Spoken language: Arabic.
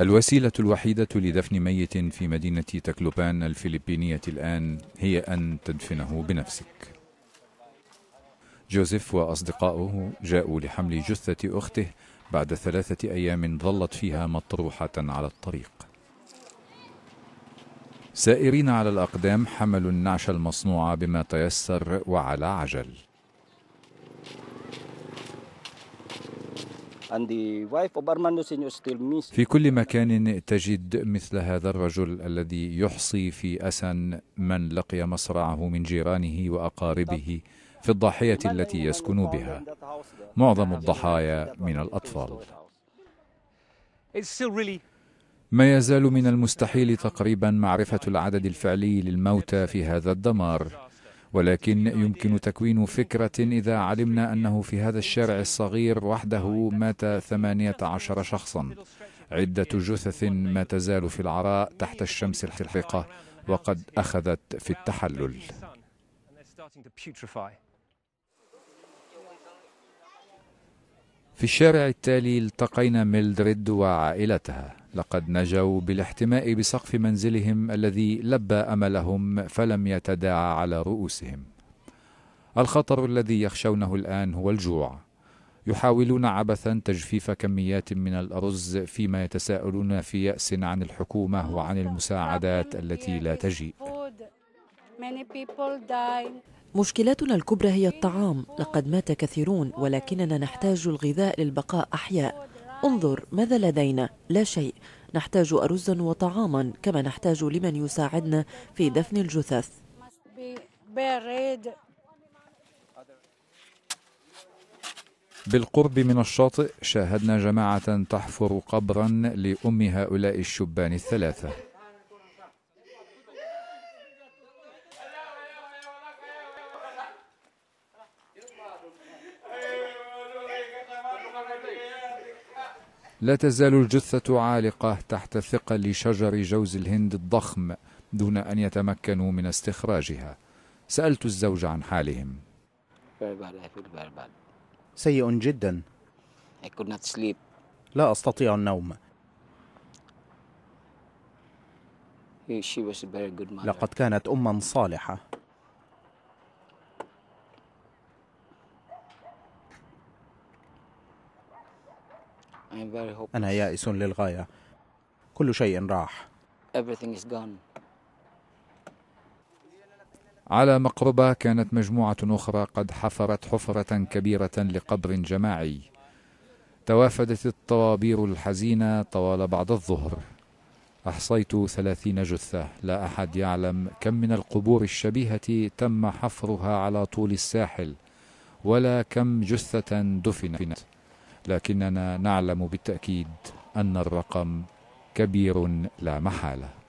الوسيلة الوحيدة لدفن ميت في مدينة تكلوبان الفلبينية الآن هي أن تدفنه بنفسك جوزيف وأصدقاؤه جاءوا لحمل جثة أخته بعد ثلاثة أيام ظلت فيها مطروحة على الطريق سائرين على الأقدام حملوا النعش المصنوع بما تيسر وعلى عجل في كل مكان تجد مثل هذا الرجل الذي يحصي في أسى من لقي مصرعه من جيرانه وأقاربه في الضاحية التي يسكن بها معظم الضحايا من الأطفال ما يزال من المستحيل تقريبا معرفة العدد الفعلي للموتى في هذا الدمار ولكن يمكن تكوين فكرة إذا علمنا أنه في هذا الشارع الصغير وحده مات 18 شخصا عدة جثث ما تزال في العراء تحت الشمس الحقيقة وقد أخذت في التحلل في الشارع التالي التقينا ميلدريد وعائلتها لقد نجوا بالاحتماء بسقف منزلهم الذي لبى املهم فلم يتداعى على رؤوسهم الخطر الذي يخشونه الان هو الجوع يحاولون عبثا تجفيف كميات من الارز فيما يتساءلون في ياس عن الحكومه وعن المساعدات التي لا تجيء مشكلتنا الكبرى هي الطعام لقد مات كثيرون ولكننا نحتاج الغذاء للبقاء احياء انظر ماذا لدينا لا شيء نحتاج أرزا وطعاما كما نحتاج لمن يساعدنا في دفن الجثث بالقرب من الشاطئ شاهدنا جماعة تحفر قبرا لأم هؤلاء الشبان الثلاثة لا تزال الجثة عالقة تحت ثقل شجر جوز الهند الضخم دون أن يتمكنوا من استخراجها سألت الزوج عن حالهم سيء جدا لا أستطيع النوم لقد كانت أما صالحة أنا يائس للغاية كل شيء راح على مقربة كانت مجموعة أخرى قد حفرت حفرة كبيرة لقبر جماعي توافدت الطوابير الحزينة طوال بعد الظهر أحصيت ثلاثين جثة لا أحد يعلم كم من القبور الشبيهة تم حفرها على طول الساحل ولا كم جثة دفنت لكننا نعلم بالتأكيد أن الرقم كبير لا محالة